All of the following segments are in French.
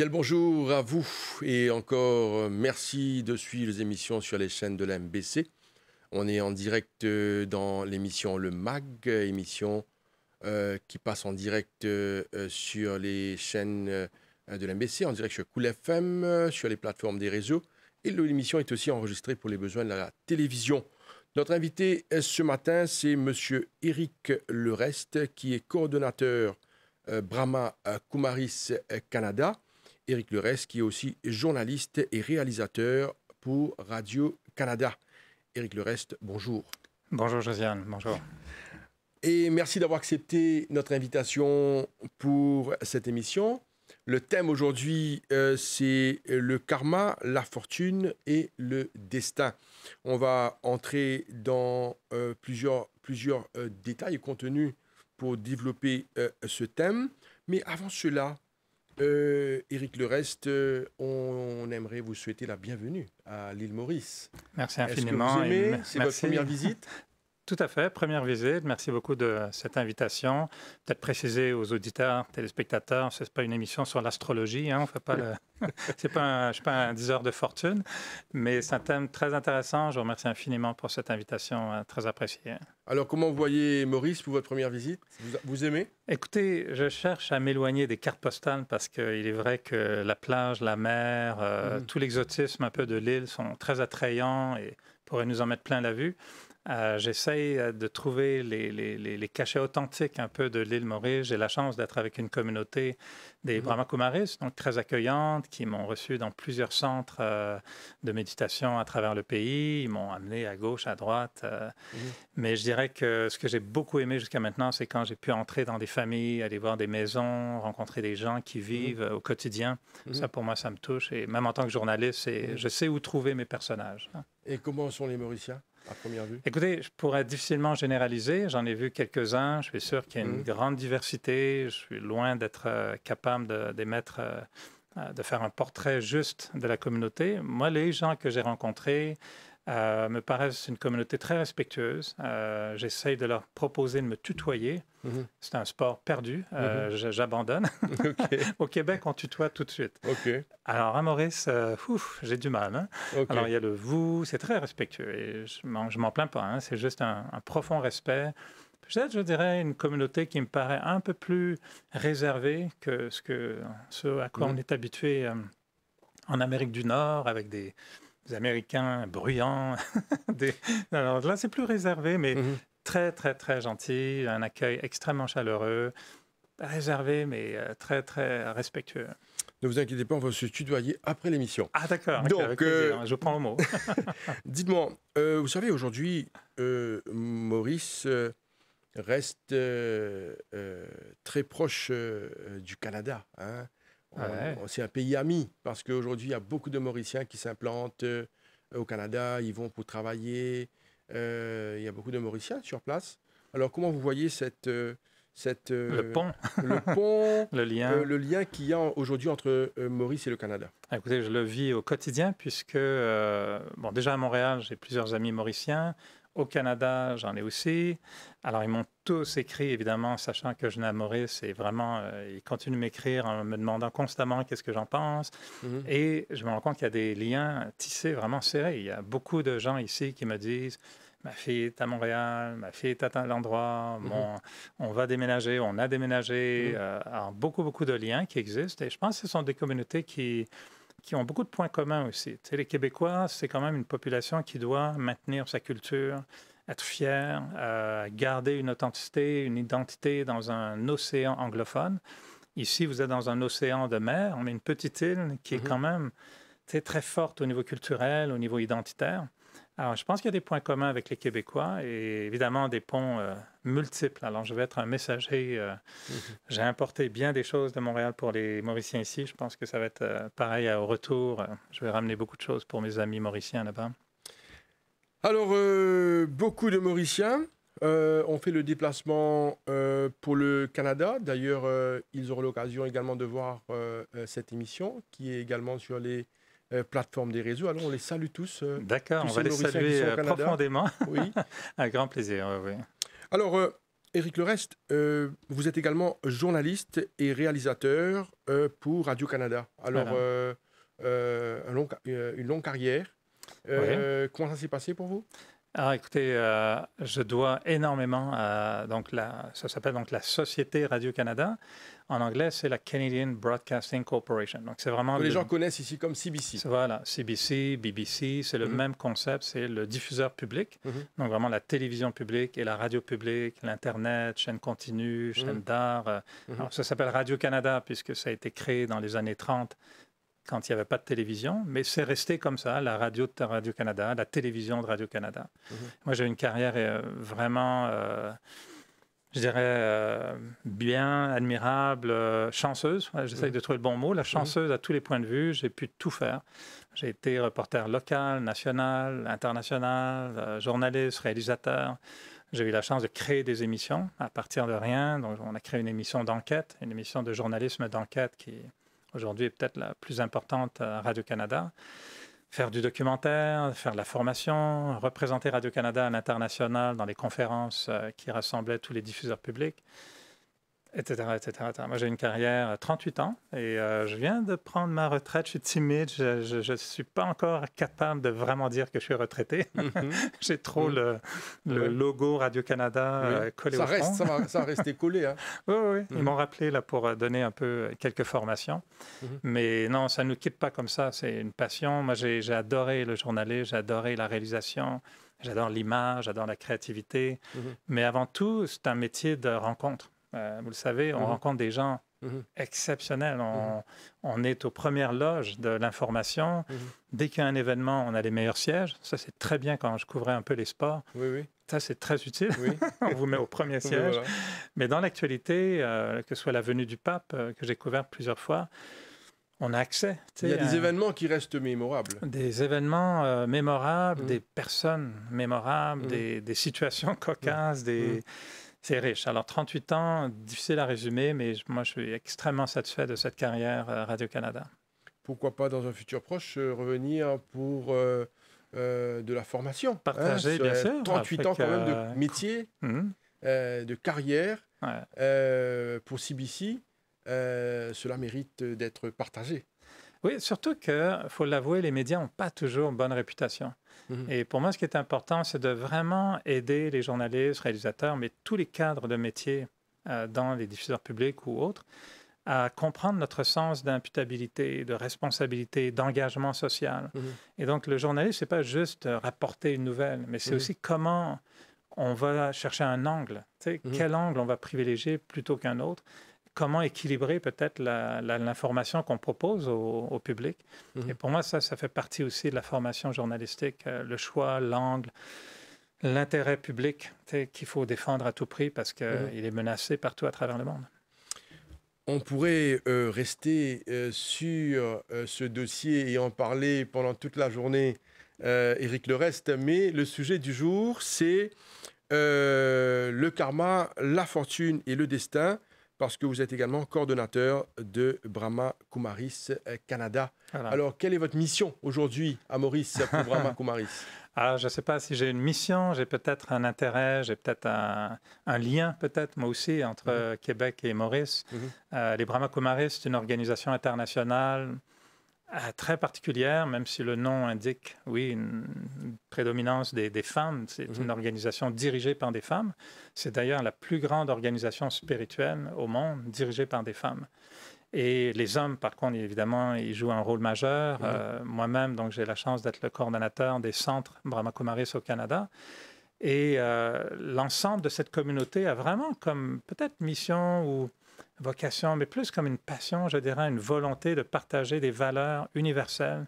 Bien bonjour à vous et encore euh, merci de suivre les émissions sur les chaînes de la MBC. On est en direct euh, dans l'émission Le Mag, émission euh, qui passe en direct sur les chaînes de l'MBC, MBC, en direct sur Cool FM, sur les plateformes des réseaux. Et l'émission est aussi enregistrée pour les besoins de la télévision. Notre invité ce matin, c'est M. Eric Lereste, qui est coordonnateur Brahma Kumaris Canada. Éric Lereste, qui est aussi journaliste et réalisateur pour Radio-Canada. Éric Lereste, bonjour. Bonjour Josiane, bonjour. Et merci d'avoir accepté notre invitation pour cette émission. Le thème aujourd'hui, euh, c'est le karma, la fortune et le destin. On va entrer dans euh, plusieurs, plusieurs euh, détails et contenus pour développer ce thème. Mais avant cela, Eric euh, Le Reste, euh, on, aimerait vous souhaiter la bienvenue à l'île Maurice. Merci infiniment. Est-ce C'est votre première visite Tout à fait, première visite. Merci beaucoup de cette invitation. Peut-être préciser aux auditeurs, téléspectateurs, ce n'est pas une émission sur l'astrologie, hein, on fait pas c'est pas un, je suis pas un diseur de fortune, mais c'est un thème très intéressant. Je vous remercie infiniment pour cette invitation euh, très appréciée. Alors, comment vous voyez Maurice pour votre première visite vous, aimez Écoutez, je cherche à m'éloigner des cartes postales parce qu'il est vrai que la plage, la mer, euh, mm. tout l'exotisme un peu de l'île sont très attrayants et pourraient nous en mettre plein la vue. Euh, J'essaye euh, de trouver les, cachets authentiques un peu de l'île Maurice. J'ai la chance d'être avec une communauté des mhm. Brahmakumaris, donc très accueillante, qui m'ont reçu dans plusieurs centres euh, de méditation à travers le pays. Ils m'ont amené à gauche, à droite. Mhm. Mais je dirais que ce que j'ai beaucoup aimé jusqu'à maintenant, c'est quand j'ai pu entrer dans des familles, aller voir des maisons, rencontrer des gens qui mhm. vivent au quotidien. Ça, pour moi, ça me touche. Et même en tant que journaliste, je sais où trouver mes personnages. Hein. Et comment sont les Mauriciens première vue? Écoutez, je pourrais difficilement généraliser. J'en ai vu quelques-uns. Je suis sûr qu'il y a une mmh. grande diversité. Je suis loin d'être euh, capable d'émettre, euh, euh, de faire un portrait juste de la communauté. Moi, les gens que j'ai rencontrés, euh, me paraissent une communauté très respectueuse. Euh, j'essaye de leur proposer de me tutoyer. Mhm. C'est un sport perdu. Euh, mhm. J'abandonne. Au Québec, on tutoie tout de suite. Alors, à hein, Maurice, j'ai du mal. Hein. Alors, il y a le vous, c'est très respectueux. Et je m'en plains pas. Hein. C'est juste un, profond respect. Peut-être, je dirais, une communauté qui me paraît un peu plus réservée que ce, que, ce à quoi mhm. on est habitué en Amérique du Nord, avec des Américains bruyants. là, c'est plus réservé, mais mhm. très, très, très gentil, un accueil extrêmement chaleureux, réservé, mais euh, très, très respectueux. Ne vous inquiétez pas, on va se tutoyer après l'émission. Ah d'accord, donc euh, hein, je prends le mot. Dites-moi, euh, vous savez, aujourd'hui, Maurice reste très proche du Canada. Hein. Euh, c'est un pays ami parce qu'aujourd'hui, il y a beaucoup de Mauriciens qui s'implantent euh, au Canada, ils vont pour travailler. Euh, il y a beaucoup de Mauriciens sur place. Alors, comment vous voyez cette, cette, le pont, le, lien. le lien qu'il y a aujourd'hui entre Maurice et le Canada ah, Écoutez, je le vis au quotidien puisque, bon, déjà à Montréal, j'ai plusieurs amis mauriciens. Au Canada, j'en ai aussi. Alors, ils m'ont tous écrit, évidemment, sachant que je Maurice. c'est vraiment. Euh, ils continuent de m'écrire en me demandant constamment qu'est-ce que j'en pense. Mhm. Et je me rends compte qu'il y a des liens tissés vraiment serrés. Il y a beaucoup de gens ici qui me disent ma fille est à Montréal, ma fille est à l'endroit, mhm. on va déménager, on a déménagé. Mhm. Euh, alors, beaucoup, beaucoup de liens qui existent. Et je pense que ce sont des communautés qui qui ont beaucoup de points communs aussi. les Québécois, c'est quand même une population qui doit maintenir sa culture, être fière, euh, garder une authenticité, une identité dans un océan anglophone. Ici, vous êtes dans un océan de mer, on est une petite île qui est mhm. quand même très forte au niveau culturel, au niveau identitaire. Alors, je pense qu'il y a des points communs avec les Québécois et évidemment des ponts euh, multiples. Alors, je vais être un messager. Euh, mhm. J'ai importé bien des choses de Montréal pour les Mauriciens ici. Je pense que ça va être euh, pareil au retour. Je vais ramener beaucoup de choses pour mes amis mauriciens là-bas. Alors, beaucoup de Mauriciens ont fait le déplacement pour le Canada. D'ailleurs, ils auront l'occasion également de voir cette émission qui est également sur les euh, plateforme des réseaux. Alors on les salue tous. Euh, D'accord, on va les saluer euh, profondément. Oui. Un grand plaisir. Alors, eric Le Reste, vous êtes également journaliste et réalisateur pour Radio-Canada. Alors, une longue carrière. Comment ça s'est passé pour vous alors, ah, écoutez, euh, je dois énormément à donc la, ça s'appelle donc la Société Radio Canada. En anglais, c'est la Canadian Broadcasting Corporation. Donc c'est vraiment les gens connaissent ici comme CBC. Voilà, CBC, BBC, c'est le mhm. même concept, c'est le diffuseur public. Mhm. Donc vraiment la télévision publique et la radio publique, l'internet, chaîne continue, chaîne mhm. d'art. Euh, alors d'art. ça s'appelle Radio Canada puisque ça a été créé dans les années 30 quand il n'y avait pas de télévision, mais c'est resté comme ça, la radio de Radio-Canada, la télévision de Radio-Canada. Mhm. Moi, j'ai une carrière euh, vraiment, euh, je dirais, euh, bien, admirable, chanceuse. J'essaie J'essaye mhm. de trouver le bon mot. La mhm. chanceuse à tous les points de vue, j'ai pu tout faire. J'ai été reporter local, national, international, journaliste, réalisateur. J'ai eu la chance de créer des émissions à partir de rien. Donc, on a créé une émission d'enquête, une émission de journalisme d'enquête qui aujourd'hui est peut-être la plus importante à Radio-Canada. Faire du documentaire, faire de la formation, représenter Radio-Canada à l'international dans les conférences euh, qui rassemblaient tous les diffuseurs publics etc., Moi, j'ai une carrière à 38 ans et euh, je viens de prendre ma retraite. Je suis timide, je ne suis pas encore capable de vraiment dire que je suis retraité. Mhm. j'ai trop mhm. le, logo Radio-Canada euh, collé au reste, Ça, va, ça rester collé. Hein. oui, oui. Ils mhm. m'ont rappelé là, pour euh, donner un peu quelques formations. Mais non, ça ne nous quitte pas comme ça. C'est une passion. Moi, j'ai adoré le journalisme, j'ai adoré la réalisation. J'adore l'image, j'adore la créativité. Mais avant tout, c'est un métier de rencontre. Euh, vous le savez, on uh-huh. rencontre des gens uh-huh. exceptionnels. Uh-huh. On, est aux premières loges de l'information. Dès qu'il y a un événement, on a les meilleurs sièges. Ça, c'est très bien quand je couvrais un peu les sports. Oui, Ça, c'est très utile. Oui. on vous met au premier siège. Mais dans l'actualité, euh, que ce soit la venue du pape, euh, que j'ai couvert plusieurs fois, on a accès. Il y a des événements qui restent mémorables. Des événements mémorables, mmh. des personnes mémorables, mmh. des, situations cocasses, des, mmh c'est riche. Alors, 38 ans, difficile à résumer, mais moi, je suis extrêmement satisfait de cette carrière à euh, Radio-Canada. Pourquoi pas, dans un futur proche, euh, revenir pour euh, de la formation hein, Partager, bien sûr. 38 ans, quand même, de métier, mhm. de carrière pour CBC. cela mérite d'être partagé. Oui, surtout que, faut l'avouer, les médias n'ont pas toujours bonne réputation. Mhm. Et pour moi, ce qui est important, c'est de vraiment aider les journalistes, réalisateurs, mais tous les cadres de métier euh, dans les diffuseurs publics ou autres, à comprendre notre sens d'imputabilité, de responsabilité, d'engagement social. Mhm. Et donc, le journaliste, n'est pas juste rapporter une nouvelle, mais c'est mhm. aussi comment on va chercher un angle, quel angle on va privilégier plutôt qu'un autre comment équilibrer peut-être l'information qu'on propose au, public. Mhm. Et pour moi, ça, ça fait partie aussi de la formation journalistique, euh, le choix, l'angle, l'intérêt public qu'il faut défendre à tout prix parce qu'il mhm. est menacé partout à travers le monde. On pourrait euh, rester euh, sur ce dossier et en parler pendant toute la journée, Éric Le Reste, mais le sujet du jour, c'est le karma, la fortune et le destin parce que vous êtes également coordonnateur de Brahma Kumaris euh, Canada. Alors, quelle est votre mission aujourd'hui à Maurice pour Brahma Kumaris Alors, ah, je ne sais pas si j'ai une mission, j'ai peut-être un intérêt, j'ai peut-être un, lien, peut-être moi aussi, entre mhm. Québec et Maurice. Mhm. Euh, les Brahma Kumaris, c'est une organisation internationale ah, très particulière, même si le nom indique, oui, une prédominance des, femmes. C'est mhm. une organisation dirigée par des femmes. C'est d'ailleurs la plus grande organisation spirituelle au monde dirigée par des femmes. Et les hommes, par contre, évidemment, ils jouent un rôle majeur. Mhm. Euh, moi-même, donc, j'ai la chance d'être le coordonnateur des centres Brahma Kumaris au Canada. Et euh, l'ensemble de cette communauté a vraiment comme peut-être mission ou vocation, mais plus comme une passion, je dirais, une volonté de partager des valeurs universelles,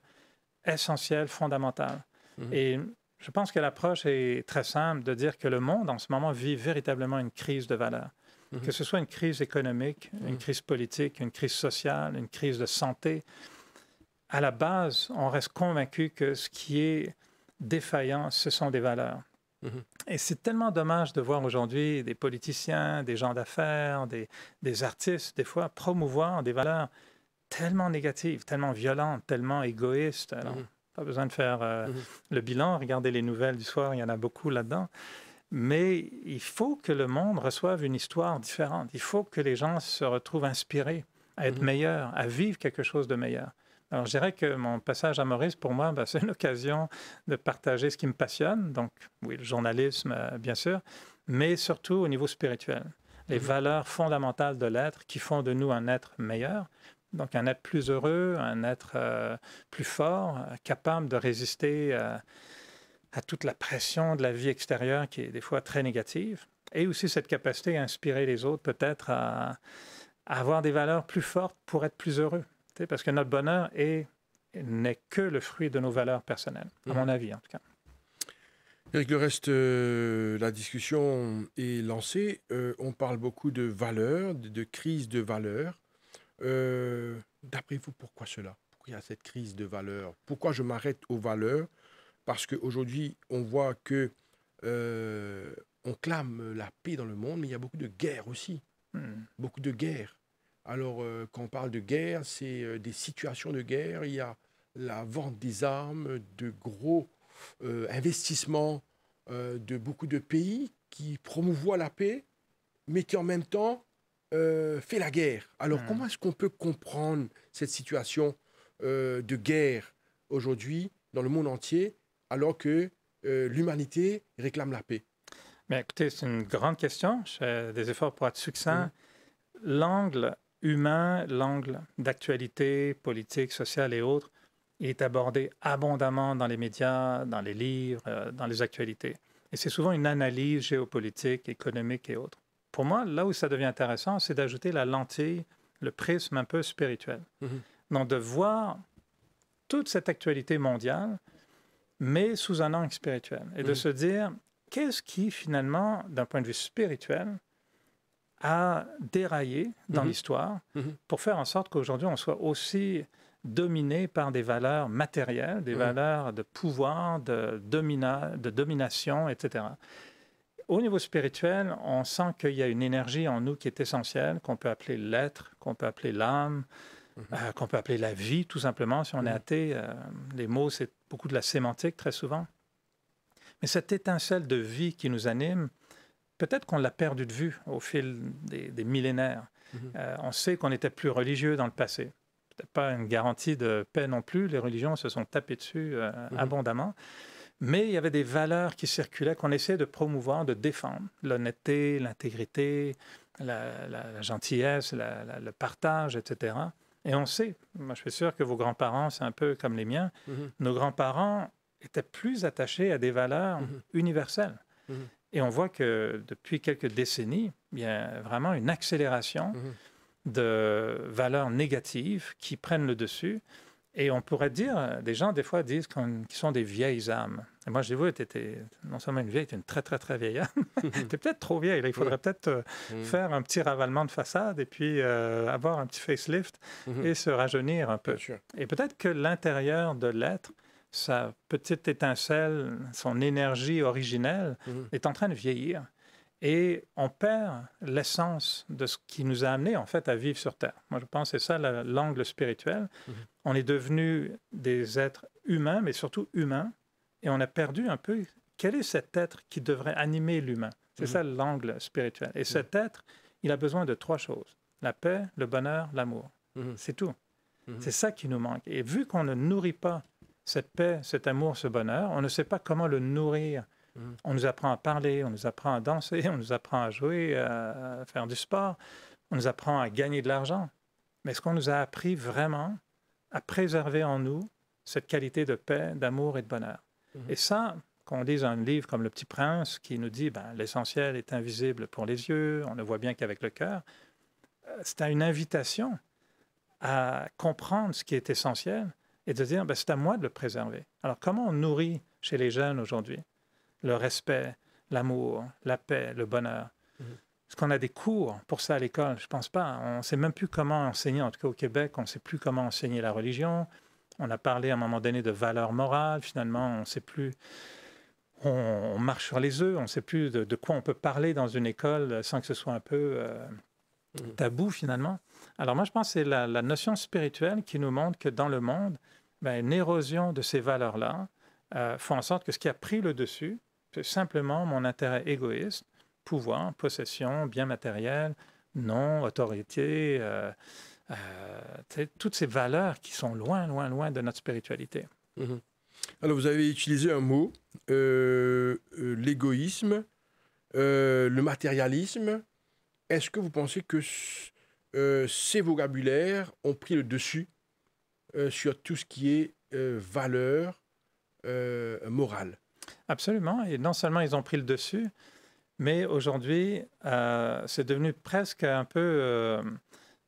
essentielles, fondamentales. Mhm. Et je pense que l'approche est très simple de dire que le monde, en ce moment, vit véritablement une crise de valeurs. Mhm. Que ce soit une crise économique, une mhm. crise politique, une crise sociale, une crise de santé, à la base, on reste convaincu que ce qui est défaillant, ce sont des valeurs. Et c'est tellement dommage de voir aujourd'hui des politiciens, des gens d'affaires, des, artistes, des fois, promouvoir des valeurs tellement négatives, tellement violentes, tellement égoïstes. Alors, mhm. pas besoin de faire euh, mhm. le bilan, regardez les nouvelles du soir, il y en a beaucoup là-dedans. Mais il faut que le monde reçoive une histoire différente. Il faut que les gens se retrouvent inspirés à être mhm. meilleurs, à vivre quelque chose de meilleur. Alors, je dirais que mon passage à Maurice, pour moi, ben, c'est une occasion de partager ce qui me passionne. Donc, oui, le journalisme, euh, bien sûr, mais surtout au niveau spirituel. Les mhm. valeurs fondamentales de l'être qui font de nous un être meilleur, donc un être plus heureux, un être euh, plus fort, euh, capable de résister à toute la pression de la vie extérieure qui est des fois très négative. Et aussi cette capacité à inspirer les autres peut-être à avoir des valeurs plus fortes pour être plus heureux. Parce que notre bonheur n'est que le fruit de nos valeurs personnelles, à mon mhm. avis en tout cas. Eric, le reste, euh, la discussion est lancée. Euh, on parle beaucoup de valeurs, de, crise de valeurs. Euh, d'après vous, pourquoi cela Pourquoi il y a cette crise de valeurs Pourquoi je m'arrête aux valeurs Parce qu'aujourd'hui, on voit que on clame la paix dans le monde, mais il y a beaucoup de guerres aussi. Hmm. Beaucoup de guerres. Alors, euh, quand on parle de guerre, c'est euh, des situations de guerre. Il y a la vente des armes, de gros euh, investissements de beaucoup de pays qui promouvoient la paix, mais qui en même temps fait la guerre. Alors, hmm. comment est-ce qu'on peut comprendre cette situation de guerre aujourd'hui dans le monde entier, alors que l'humanité réclame la paix mais ben, écoutez, c'est une grande question. Je des efforts pour être succinct. l'angle humain, l'angle d'actualité politique, sociale et autres, est abordé abondamment dans les médias, dans les livres, euh, dans les actualités. Et c'est souvent une analyse géopolitique, économique et autres. Pour moi, là où ça devient intéressant, c'est d'ajouter la lentille, le prisme un peu spirituel. Mhm. Donc de voir toute cette actualité mondiale, mais sous un angle spirituel. Et de mhm. se dire, qu'est-ce qui finalement, d'un point de vue spirituel, a déraillé dans mhm. l'histoire mhm. pour faire en sorte qu'aujourd'hui on soit aussi dominé par des valeurs matérielles, des mhm. valeurs de pouvoir, de, de domination, etc. Au niveau spirituel, on sent qu'il y a une énergie en nous qui est essentielle, qu'on peut appeler l'être, qu'on peut appeler l'âme, euh, qu'on peut appeler la vie, tout simplement. Si on est athée, euh, les mots, c'est beaucoup de la sémantique très souvent. Mais cette étincelle de vie qui nous anime, peut-être qu'on l'a perdu de vue au fil des, millénaires. Mhm. Euh, on sait qu'on était plus religieux dans le passé. Peut-être pas une garantie de paix non plus. Les religions se sont tapées dessus euh, mhm. abondamment. Mais il y avait des valeurs qui circulaient qu'on essayait de promouvoir, de défendre. L'honnêteté, l'intégrité, la, gentillesse, le partage, etc. Et on sait, moi je suis sûr que vos grands-parents, c'est un peu comme les miens, mhm. nos grands-parents étaient plus attachés à des valeurs universelles. Et on voit que depuis quelques décennies, il y a vraiment une accélération mhm. de valeurs négatives qui prennent le dessus. Et on pourrait dire, des gens des fois disent qu'ils sont des vieilles âmes. moi, je dis, vous, tu étais non seulement une vieille, tu une très, très, très vieille âme. tu peut-être trop vieille. Il faudrait peut-être euh, mhm. faire un petit ravalement de façade et puis euh, avoir un petit facelift mhm. et se rajeunir un peu. Et peut-être que l'intérieur de l'être sa petite étincelle, son énergie originelle mhm. est en train de vieillir. Et on perd l'essence de ce qui nous a amenés, en fait à vivre sur Terre. Moi, je pense que c'est ça l'angle spirituel. Mhm. On est devenu des êtres humains, mais surtout humains, et on a perdu un peu quel est cet être qui devrait animer l'humain. C'est mhm. ça l'angle spirituel. Et cet être, il a besoin de trois choses la paix, le bonheur, l'amour. C'est tout. C'est ça qui nous manque. Et vu qu'on ne nourrit pas cette paix, cet amour, ce bonheur, on ne sait pas comment le nourrir. Mm. On nous apprend à parler, on nous apprend à danser, on nous apprend à jouer, à faire du sport, on nous apprend à gagner de l'argent. Mais est-ce qu'on nous a appris vraiment à préserver en nous cette qualité de paix, d'amour et de bonheur mm-hmm. Et ça, qu'on on lise un livre comme Le Petit Prince qui nous dit ben, l'essentiel est invisible pour les yeux, on ne voit bien qu'avec le cœur, euh, c'est une invitation à comprendre ce qui est essentiel et de dire, ben, c'est à moi de le préserver. Alors comment on nourrit chez les jeunes aujourd'hui le respect, l'amour, la paix, le bonheur mhm. Est-ce qu'on a des cours pour ça à l'école Je ne pense pas. On ne sait même plus comment enseigner, en tout cas au Québec, on ne sait plus comment enseigner la religion. On a parlé à un moment donné de valeurs morales, finalement, on ne sait plus on, marche sur les œufs, on ne sait plus de, quoi on peut parler dans une école sans que ce soit un peu euh, Mhm. tabou finalement. Alors moi, je pense que c'est la, notion spirituelle qui nous montre que dans le monde, ben, une érosion de ces valeurs-là euh, font en sorte que ce qui a pris le dessus, c'est simplement mon intérêt égoïste, pouvoir, possession, bien matériel, non, autorité, euh, euh, toutes ces valeurs qui sont loin, loin, loin de notre spiritualité. Mhm. Alors vous avez utilisé un mot, euh, l'égoïsme, le matérialisme, est-ce que vous pensez que euh, ces vocabulaires ont pris le dessus euh, sur tout ce qui est euh, valeur morale Absolument. Et non seulement ils ont pris le dessus, mais aujourd'hui, c'est devenu presque un peu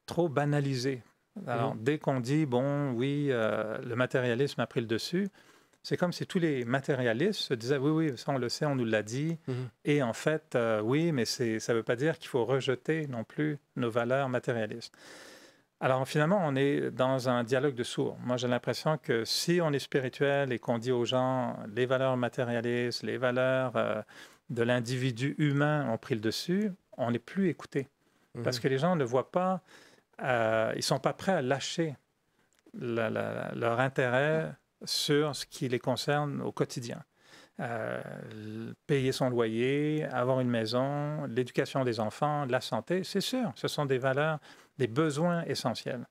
trop banalisé. Alors, mmh. dès qu'on dit, bon, oui, le matérialisme a pris le dessus, c'est comme si tous les matérialistes se disaient oui, oui, ça on le sait, on nous l'a dit. Mhm. Et en fait, euh, oui, mais ça ne veut pas dire qu'il faut rejeter non plus nos valeurs matérialistes. Alors finalement, on est dans un dialogue de sourds. Moi, j'ai l'impression que si on est spirituel et qu'on dit aux gens les valeurs matérialistes, les valeurs euh, de l'individu humain ont pris le dessus, on n'est plus écouté. Mhm. Parce que les gens ne voient pas, euh, ils ne sont pas prêts à lâcher leur intérêt sur ce qui les concerne au quotidien. Euh, payer son loyer, avoir une maison, l'éducation des enfants, la santé, c'est sûr, ce sont des valeurs, des besoins essentiels.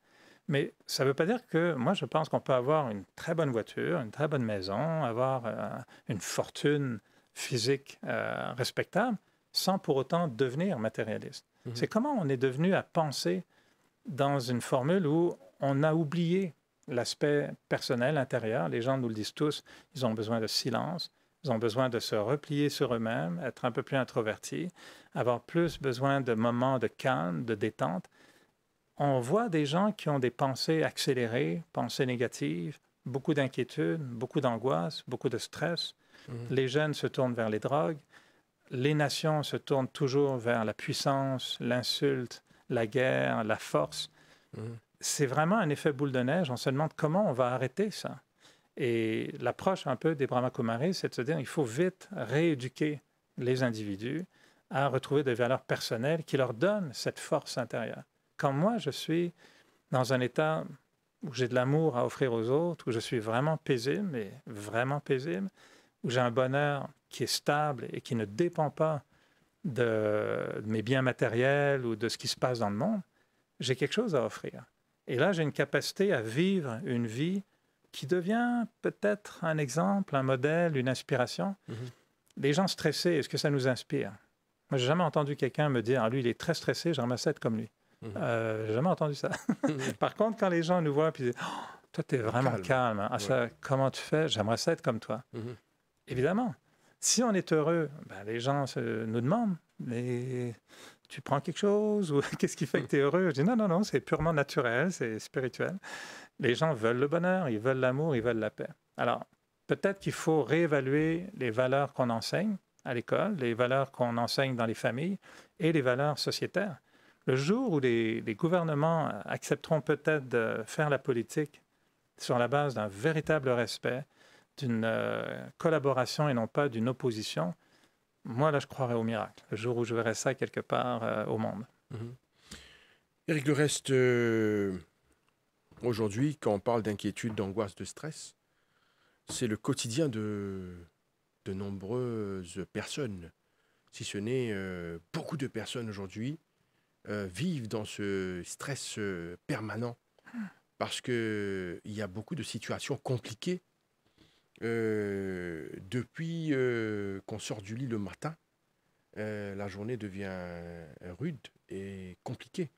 Mais ça ne veut pas dire que moi, je pense qu'on peut avoir une très bonne voiture, une très bonne maison, avoir euh, une fortune physique euh, respectable, sans pour autant devenir matérialiste. Mmh c'est comment on est devenu à penser dans une formule où on a oublié l'aspect personnel intérieur. Les gens nous le disent tous, ils ont besoin de silence, ils ont besoin de se replier sur eux-mêmes, être un peu plus introvertis, avoir plus besoin de moments de calme, de détente. On voit des gens qui ont des pensées accélérées, pensées négatives, beaucoup d'inquiétudes beaucoup d'angoisse, beaucoup de stress. Mhm. Les jeunes se tournent vers les drogues. Les nations se tournent toujours vers la puissance, l'insulte, la guerre, la force. Mhm c'est vraiment un effet boule de neige. On se demande comment on va arrêter ça. Et l'approche un peu des Kumaris, c'est de se dire il faut vite rééduquer les individus à retrouver des valeurs personnelles qui leur donnent cette force intérieure. Quand moi, je suis dans un état où j'ai de l'amour à offrir aux autres, où je suis vraiment paisible, mais vraiment paisible, où j'ai un bonheur qui est stable et qui ne dépend pas de mes biens matériels ou de ce qui se passe dans le monde, j'ai quelque chose à offrir. Et là, j'ai une capacité à vivre une vie qui devient peut-être un exemple, un modèle, une inspiration. Mhm. Les gens stressés, est-ce que ça nous inspire Moi, j'ai jamais entendu quelqu'un me dire, ah, lui, il est très stressé, j'aimerais ça être comme lui. Mhm. Euh, jamais entendu ça. Mhm. Par contre, quand les gens nous voient, puis disent, oh, toi, tu es vraiment calme. Hein. Ah, ça, comment tu fais J'aimerais ça être comme toi. Évidemment. Si on est heureux, ben, les gens se, nous demandent, mais tu prends quelque chose ou qu'est-ce qui fait que tu es heureux Je dis non, non, non, c'est purement naturel, c'est spirituel. Les gens veulent le bonheur, ils veulent l'amour, ils veulent la paix. Alors, peut-être qu'il faut réévaluer les valeurs qu'on enseigne à l'école, les valeurs qu'on enseigne dans les familles et les valeurs sociétaires. Le jour où les, gouvernements accepteront peut-être de faire la politique sur la base d'un véritable respect, d'une euh, collaboration et non pas d'une opposition, moi, là, je croirais au miracle, le jour où je verrai ça quelque part euh, au monde. Mhm. Éric, le reste, euh, aujourd'hui, quand on parle d'inquiétude, d'angoisse, de stress, c'est le quotidien de, de nombreuses personnes. Si ce n'est euh, beaucoup de personnes aujourd'hui vivent dans ce stress permanent hmm. parce qu'il y a beaucoup de situations compliquées euh, depuis euh, qu'on sort du lit le matin, euh, la journée devient rude et compliquée.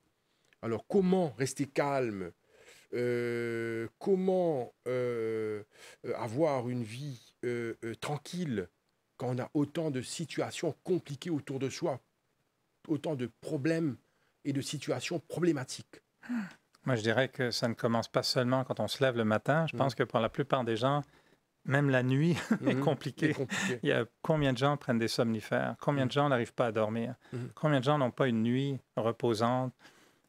Alors comment rester calme Comment avoir une vie tranquille quand on a autant de situations compliquées autour de soi, autant de problèmes et de situations problématiques ah. Moi, je dirais que ça ne commence pas seulement quand on se lève le matin. Je mmh. pense que pour la plupart des gens, même la nuit mhm. est compliquée. Il y a combien de gens prennent des somnifères, combien de mhm. gens n'arrivent pas à dormir, mhm. combien de gens n'ont pas une nuit reposante,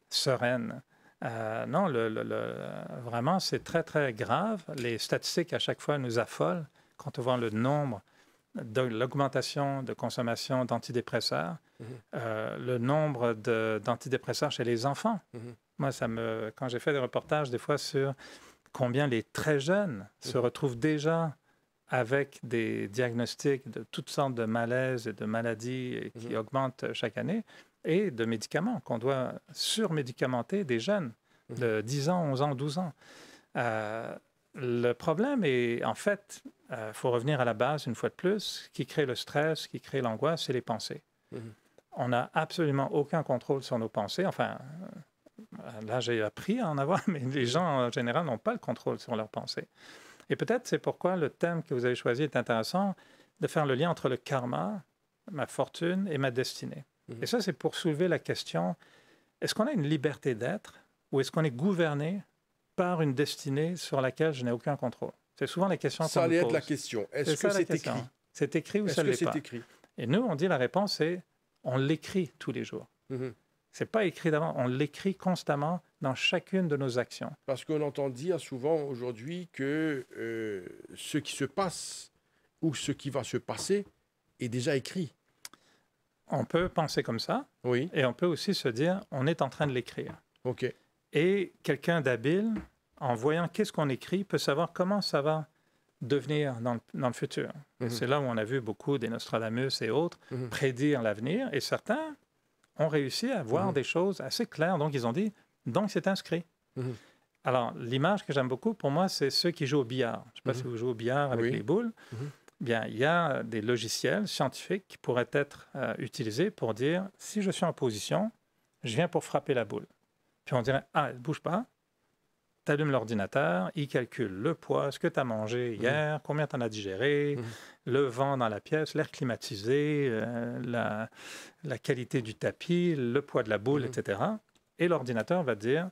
sereine. Euh, non, vraiment, c'est très, très grave. Les statistiques, à chaque fois, nous affolent quand on voit le nombre de l'augmentation de consommation d'antidépresseurs, euh, le nombre d'antidépresseurs chez les enfants. Moi, ça me, quand j'ai fait des reportages, des fois, sur combien les très jeunes se mhm. retrouvent déjà avec des diagnostics de toutes sortes de malaises et de maladies qui mhm. augmentent chaque année, et de médicaments qu'on doit surmédicamenter des jeunes mhm. de 10 ans, 11 ans, 12 ans. Euh, le problème est, en fait, il euh, faut revenir à la base une fois de plus, qui crée le stress, qui crée l'angoisse, c'est les pensées. On n'a absolument aucun contrôle sur nos pensées. Enfin, là j'ai appris à en avoir, mais les gens en général n'ont pas le contrôle sur leurs pensées. Et peut-être c'est pourquoi le thème que vous avez choisi est intéressant, de faire le lien entre le karma, ma fortune et ma destinée. Mhm. Et ça, c'est pour soulever la question, est-ce qu'on a une liberté d'être ou est-ce qu'on est gouverné par une destinée sur laquelle je n'ai aucun contrôle C'est souvent la question que Ça allait être la question. Est-ce que c'est écrit C'est écrit ou ça ça l'est pas écrit Et nous, on dit la réponse, est on l'écrit tous les jours. Mhm. C'est pas écrit d'avant, on l'écrit constamment dans chacune de nos actions. Parce qu'on entend dire souvent aujourd'hui que euh, ce qui se passe ou ce qui va se passer est déjà écrit. On peut penser comme ça. Oui. Et on peut aussi se dire, on est en train de l'écrire. OK. Et quelqu'un d'habile, en voyant qu'est-ce qu'on écrit, peut savoir comment ça va devenir dans le, futur. Mhm. C'est là où on a vu beaucoup des Nostradamus et autres mhm. prédire l'avenir. Et certains ont réussi à voir mhm. des choses assez claires. Donc, ils ont dit, donc c'est inscrit. Mhm. Alors, l'image que j'aime beaucoup, pour moi, c'est ceux qui jouent au billard. Je ne sais pas mhm. si vous jouez au billard avec les boules. Bien, il y a euh, des logiciels scientifiques qui pourraient être euh, utilisés pour dire, si je suis en position, je viens pour frapper la boule. Puis on dirait, ah, elle ne bouge pas tu l'ordinateur, il calcule le poids, ce que tu as mangé mhm. hier, combien tu en as digéré, mhm. le vent dans la pièce, l'air climatisé, euh, la, qualité du tapis, le poids de la boule, mhm. etc. Et l'ordinateur va te dire,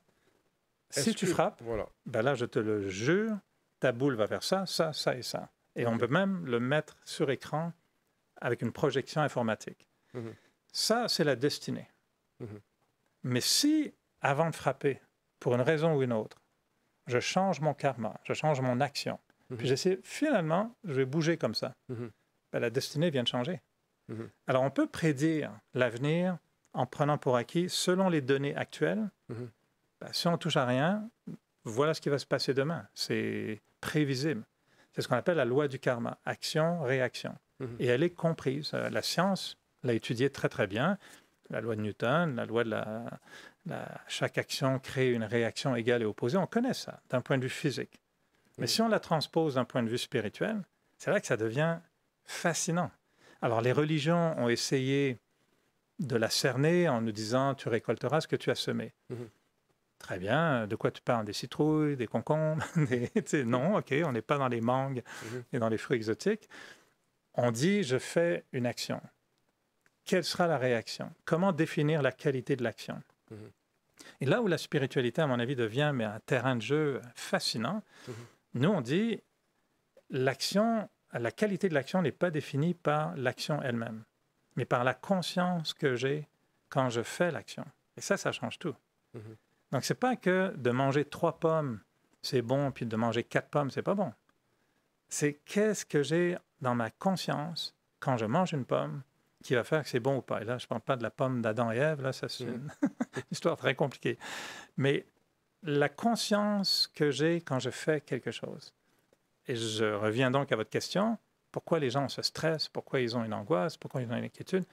si tu frappes, voilà. ben là, je te le jure, ta boule va faire ça, ça, ça et ça. Et on peut même le mettre sur écran avec une projection informatique. Ça, c'est la destinée. Mais si, avant de frapper, pour une raison ou une autre, je change mon karma, je change mon action. Mhm. Puis j'essaie, finalement, je vais bouger comme ça. Mhm. Ben, la destinée vient de changer. Mhm. Alors on peut prédire l'avenir en prenant pour acquis, selon les données actuelles, ben, si on touche à rien, voilà ce qui va se passer demain. C'est prévisible. C'est ce qu'on appelle la loi du karma, action-réaction. Et elle est comprise. Euh, la science l'a étudiée très très bien. La loi de Newton, la loi de la, chaque action crée une réaction égale et opposée. On connaît ça d'un point de vue physique. Mais si on la transpose d'un point de vue spirituel, c'est là que ça devient fascinant. Alors les religions ont essayé de la cerner en nous disant tu récolteras ce que tu as semé. Mhm. Très bien, de quoi tu parles Des citrouilles, des concombres Non, ok, on n'est pas dans les mangues mhm. et dans les fruits exotiques. On dit je fais une action. Quelle sera la réaction Comment définir la qualité de l'action et là où la spiritualité, à mon avis, devient mais un terrain de jeu fascinant, nous, on dit l'action, la qualité de l'action n'est pas définie par l'action elle-même, mais par la conscience que j'ai quand je fais l'action. Et ça, ça change tout. Donc, ce Donc, c'est pas que de manger trois pommes, c'est bon, puis de manger quatre pommes, c'est pas bon. C'est qu'est-ce que j'ai dans ma conscience quand je mange une pomme qui va faire que c'est bon ou pas. Et là, je ne parle pas de la pomme d'Adam et Ève, là, ça c'est mm. une histoire très compliquée. Mais la conscience que j'ai quand je fais quelque chose, et je reviens donc à votre question, pourquoi les gens se stressent, pourquoi ils ont une angoisse, pourquoi ils ont une inquiétude,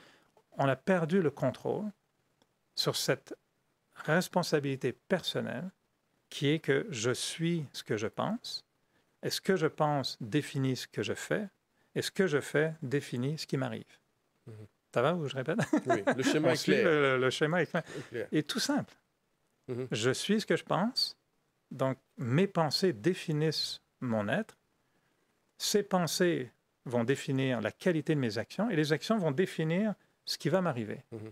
on a perdu le contrôle sur cette responsabilité personnelle qui est que je suis ce que je pense, est ce que je pense définit ce que je fais, est ce que je fais définit ce qui m'arrive. Mhm. Ça va ou je répète? Oui, le schéma est clair. Le, schéma est Et tout simple. Mhm. Je suis ce que je pense, donc mes pensées définissent mon être. Ces pensées vont définir la qualité de mes actions et les actions vont définir ce qui va m'arriver. Mhm.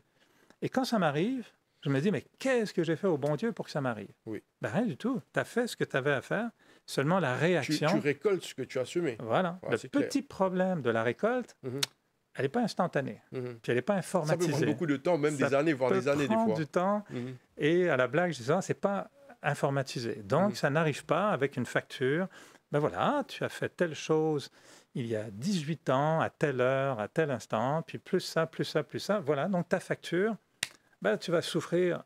Et quand ça m'arrive, je me dis, mais qu'est-ce que j'ai fait au bon Dieu pour que ça m'arrive? Oui. Ben, rien du tout. Tu as fait ce que tu avais à faire, seulement la réaction. Tu, récoltes ce que tu as assumé. Voilà. le petit problème de la récolte, elle n'est pas instantanée, mhm. puis elle n'est pas informatisée. Ça peut beaucoup de temps, même des années, voire des années des fois. du temps, mhm. et à la blague, je disais, ah, c'est pas informatisé. Donc, mhm. ça n'arrive pas avec une facture. Ben voilà, tu as fait telle chose il y a 18 ans, à telle heure, à tel instant, puis plus ça, plus ça, plus ça. Voilà, donc ta facture, ben, tu vas souffrir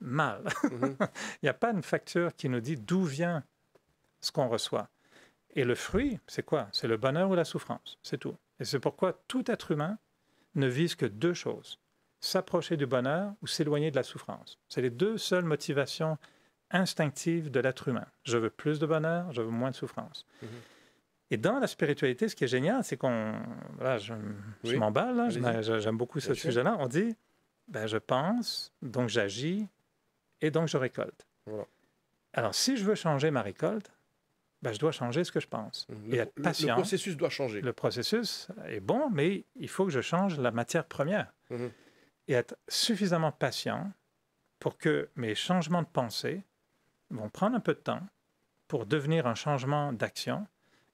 mal. il n'y a pas une facture qui nous dit d'où vient ce qu'on reçoit. Et le fruit, c'est quoi C'est le bonheur ou la souffrance, c'est tout. Et c'est pourquoi tout être humain ne vise que deux choses, s'approcher du bonheur ou s'éloigner de la souffrance. C'est les deux seules motivations instinctives de l'être humain. Je veux plus de bonheur, je veux moins de souffrance. Mhm. Et dans la spiritualité, ce qui est génial, c'est qu'on... je, m'emballe, j'aime beaucoup ce sujet-là. On dit, ben, je pense, donc j'agis, et donc je récolte. Alors, si je veux changer ma récolte, ben, je dois changer ce que je pense. et être patient. Le, processus doit changer. Le processus est bon, mais il faut que je change la matière première. Mhm. Et être suffisamment patient pour que mes changements de pensée vont prendre un peu de temps pour devenir un changement d'action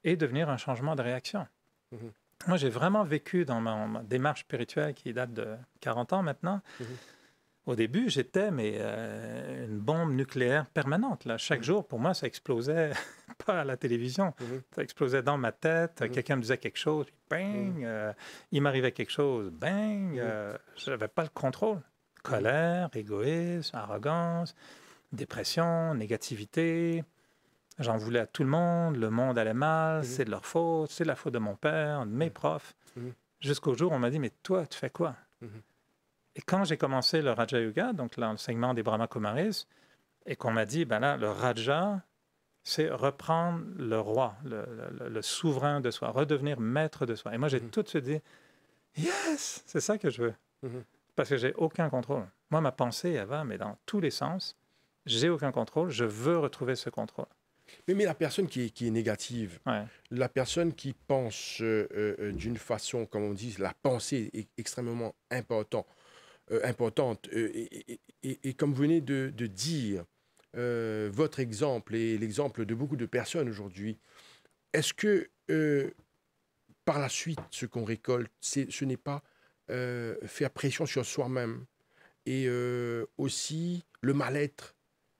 et devenir un changement de réaction. Mhm. Moi, j'ai vraiment vécu dans ma, démarche spirituelle qui date de 40 ans maintenant. Mhm. Au début, j'étais mais euh, une bombe nucléaire permanente. Là. Chaque mmh. jour, pour moi, ça explosait pas à la télévision. Mmh. Ça explosait dans ma tête. Mmh. Quelqu'un me disait quelque chose, bang. Euh, il m'arrivait quelque chose, bang. Euh, je n'avais pas le contrôle. Colère, égoïsme, arrogance, dépression, négativité. J'en voulais à tout le monde. Le monde allait mal. C'est de leur faute. C'est de la faute de mon père, de mes profs. Jusqu'au jour où on m'a dit Mais toi, tu fais quoi et quand j'ai commencé le Raja Yuga, donc l'enseignement des Brahma Kumaris, et qu'on m'a dit, ben là, le Raja, c'est reprendre le roi, le, souverain de soi, redevenir maître de soi. Et moi, j'ai mhm. tout de suite dit, yes, c'est ça que je veux. Mhm. Parce que j'ai aucun contrôle. Moi, ma pensée, elle va, mais dans tous les sens, j'ai aucun contrôle, je veux retrouver ce contrôle. Mais, la personne qui est, négative, la personne qui pense euh, euh, euh, d'une façon, comme on dit, la pensée est extrêmement importante. Euh, importante. Euh, et, comme vous venez de, dire, euh, votre exemple et l'exemple de beaucoup de personnes aujourd'hui, est-ce que par la suite, ce qu'on récolte, ce n'est pas faire pression sur soi-même et aussi le mal-être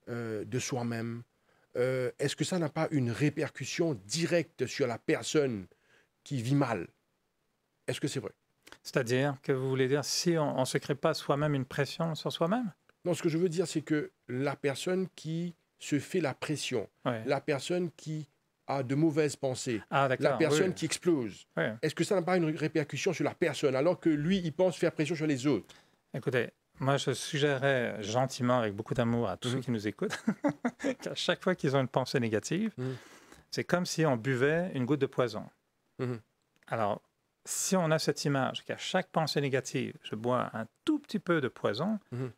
de soi-même Est-ce que ça n'a pas une répercussion directe sur la personne qui vit mal Est-ce que c'est vrai c'est-à-dire que vous voulez dire si on ne se crée pas soi-même une pression sur soi-même Non, ce que je veux dire, c'est que la personne qui se fait la pression, la personne qui a de mauvaises pensées, ah, la personne qui explose, est-ce que ça n'a pas une répercussion sur la personne alors que lui, il pense faire pression sur les autres Écoutez, moi, je suggérerais gentiment, avec beaucoup d'amour, à tous ceux mhm. qui nous écoutent, qu'à chaque fois qu'ils ont une pensée négative, mhm. c'est comme si on buvait une goutte de poison. Mhm. Alors, si on a cette image qu'à chaque pensée négative, je bois un tout petit peu de poison, mhm.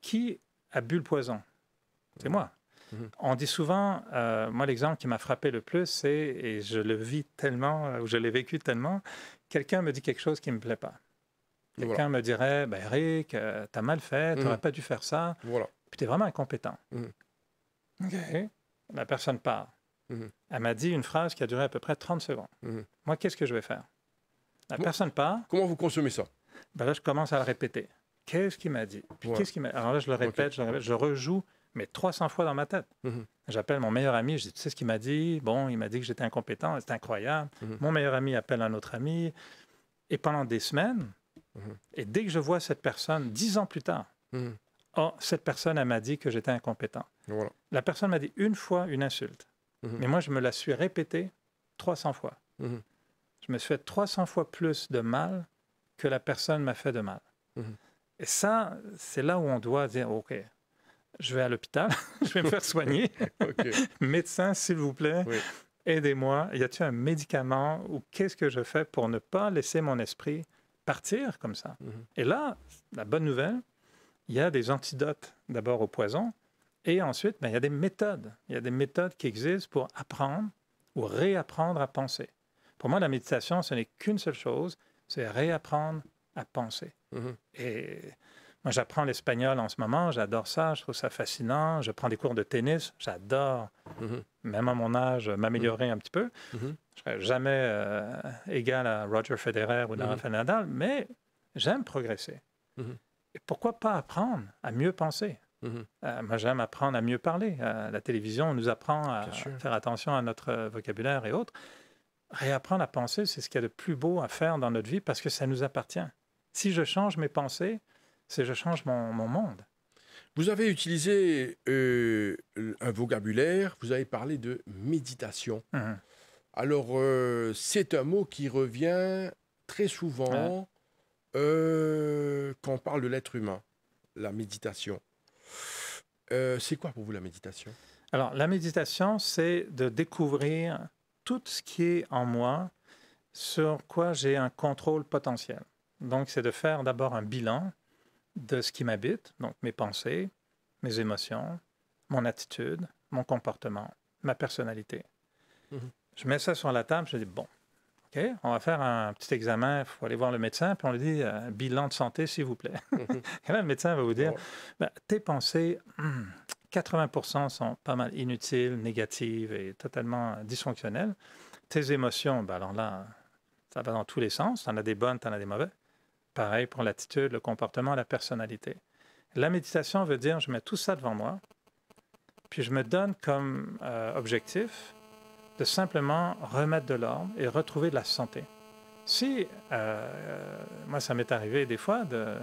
qui a bu le poison C'est mhm. moi. Mhm. On dit souvent, euh, moi l'exemple qui m'a frappé le plus, c'est, et je le vis tellement, euh, ou je l'ai vécu tellement, quelqu'un me dit quelque chose qui ne me plaît pas. Quelqu'un me dirait, ben Eric, tu euh, t'as mal fait, t'aurais pas dû faire ça, voilà. puis t'es vraiment incompétent. La personne part. Elle m'a dit une phrase qui a duré à peu près 30 secondes. Moi, qu'est-ce que je vais faire la personne part. Comment vous consommez ça ben Là, je commence à le répéter. Qu'est-ce qu'il m'a dit qu'est-ce Alors là, je le répète, je rejoue, mais 300 fois dans ma tête. Mhm. J'appelle mon meilleur ami, je dis, tu sais ce qu'il m'a dit Bon, il m'a dit que j'étais incompétent, c'est incroyable. Mhm. Mon meilleur ami appelle un autre ami. Et pendant des semaines, mhm. et dès que je vois cette personne, dix ans plus tard, oh, cette personne, elle m'a dit que j'étais incompétent. La personne m'a dit une fois une insulte. Mais moi, je me la suis répétée 300 fois je me suis fait 300 fois plus de mal que la personne m'a fait de mal. Mhm. Et ça, c'est là où on doit dire, OK, je vais à l'hôpital, je vais me faire soigner. Médecin, s'il vous plaît, aidez-moi. Y a-t-il un médicament ou qu'est-ce que je fais pour ne pas laisser mon esprit partir comme ça? Mhm. Et là, la bonne nouvelle, il y a des antidotes d'abord au poison et ensuite, ben, il y a des méthodes. Il y a des méthodes qui existent pour apprendre ou réapprendre à penser. Pour moi, la méditation, ce n'est qu'une seule chose, c'est réapprendre à penser. Mhm. Et moi, j'apprends l'espagnol en ce moment, j'adore ça, je trouve ça fascinant. Je prends des cours de tennis, j'adore, mhm. même à mon âge, m'améliorer un petit peu. Mhm. Je serai jamais euh, égal à Roger Federer ou Rafael Nadal, mais j'aime progresser. Et pourquoi pas apprendre à mieux penser, euh, moi, j'aime apprendre à mieux parler. Euh, la télévision nous apprend à faire attention à notre vocabulaire et autres réapprendre à penser, c'est ce qu'il y a de plus beau à faire dans notre vie parce que ça nous appartient. Si je change mes pensées, c'est je change mon, monde. Vous avez utilisé euh, un vocabulaire, vous avez parlé de méditation. Hum. Alors, euh, c'est un mot qui revient très souvent euh, quand on parle de l'être humain, la méditation. c'est quoi pour vous la méditation Alors, la méditation, c'est de découvrir tout ce qui est en moi sur quoi j'ai un contrôle potentiel. Donc, c'est de faire d'abord un bilan de ce qui m'habite, donc mes pensées, mes émotions, mon attitude, mon comportement, ma personnalité. Mhm. Je mets ça sur la table, je dis, bon, OK, on va faire un petit examen, il faut aller voir le médecin, puis on lui dit, euh, bilan de santé, s'il vous plaît. Mhm. le médecin va vous dire, ben, tes pensées, hmm, 80% sont pas mal inutiles, négatives et totalement dysfonctionnelles. Tes émotions, ben alors là, ça va dans tous les sens. Tu en as des bonnes, t'en en as des mauvaises. Pareil pour l'attitude, le comportement, la personnalité. La méditation veut dire, je mets tout ça devant moi, puis je me donne comme euh, objectif de simplement remettre de l'ordre et retrouver de la santé. Si, euh, moi ça m'est arrivé des fois de